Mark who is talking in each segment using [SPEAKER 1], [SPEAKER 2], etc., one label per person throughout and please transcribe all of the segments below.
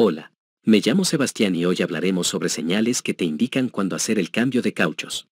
[SPEAKER 1] Hola, me llamo Sebastián y hoy hablaremos sobre señales que te indican cuándo hacer el cambio de cauchos.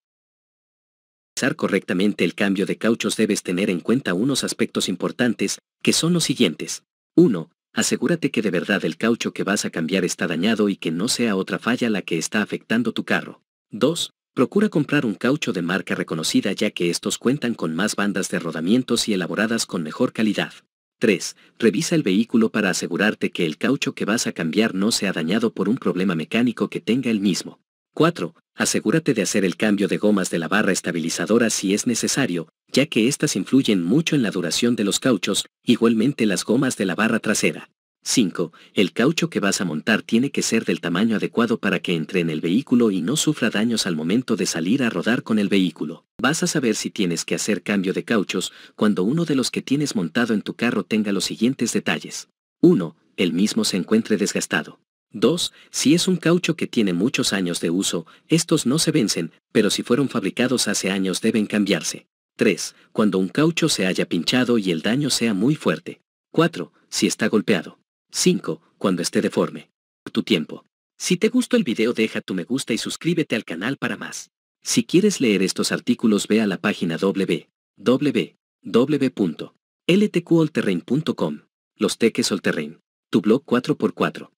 [SPEAKER 1] Para correctamente el cambio de cauchos debes tener en cuenta unos aspectos importantes, que son los siguientes. 1. Asegúrate que de verdad el caucho que vas a cambiar está dañado y que no sea otra falla la que está afectando tu carro. 2. Procura comprar un caucho de marca reconocida ya que estos cuentan con más bandas de rodamientos y elaboradas con mejor calidad. 3. Revisa el vehículo para asegurarte que el caucho que vas a cambiar no sea dañado por un problema mecánico que tenga el mismo. 4. Asegúrate de hacer el cambio de gomas de la barra estabilizadora si es necesario, ya que estas influyen mucho en la duración de los cauchos, igualmente las gomas de la barra trasera. 5. El caucho que vas a montar tiene que ser del tamaño adecuado para que entre en el vehículo y no sufra daños al momento de salir a rodar con el vehículo. Vas a saber si tienes que hacer cambio de cauchos cuando uno de los que tienes montado en tu carro tenga los siguientes detalles. 1. El mismo se encuentre desgastado. 2. Si es un caucho que tiene muchos años de uso, estos no se vencen, pero si fueron fabricados hace años deben cambiarse. 3. Cuando un caucho se haya pinchado y el daño sea muy fuerte. 4. Si está golpeado. 5. Cuando esté deforme. Tu tiempo. Si te gustó el video deja tu me gusta y suscríbete al canal para más. Si quieres leer estos artículos ve a la página
[SPEAKER 2] www.ltqolterrain.com. Los Teques Olterrain. Tu blog 4x4.